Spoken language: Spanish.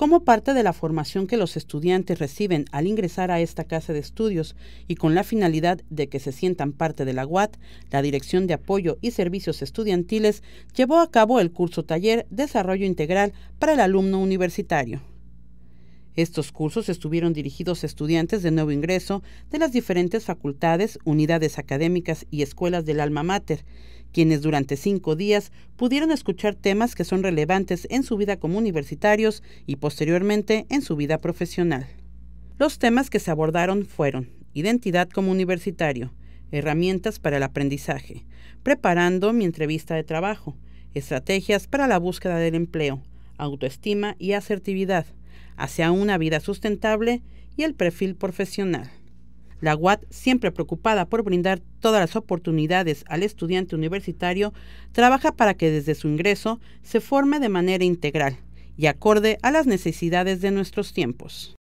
Como parte de la formación que los estudiantes reciben al ingresar a esta casa de estudios y con la finalidad de que se sientan parte de la UAT, la Dirección de Apoyo y Servicios Estudiantiles llevó a cabo el curso taller Desarrollo Integral para el Alumno Universitario. Estos cursos estuvieron dirigidos a estudiantes de nuevo ingreso de las diferentes facultades, unidades académicas y escuelas del alma mater, quienes durante cinco días pudieron escuchar temas que son relevantes en su vida como universitarios y posteriormente en su vida profesional. Los temas que se abordaron fueron identidad como universitario, herramientas para el aprendizaje, preparando mi entrevista de trabajo, estrategias para la búsqueda del empleo, autoestima y asertividad, hacia una vida sustentable y el perfil profesional. La UAT, siempre preocupada por brindar todas las oportunidades al estudiante universitario, trabaja para que desde su ingreso se forme de manera integral y acorde a las necesidades de nuestros tiempos.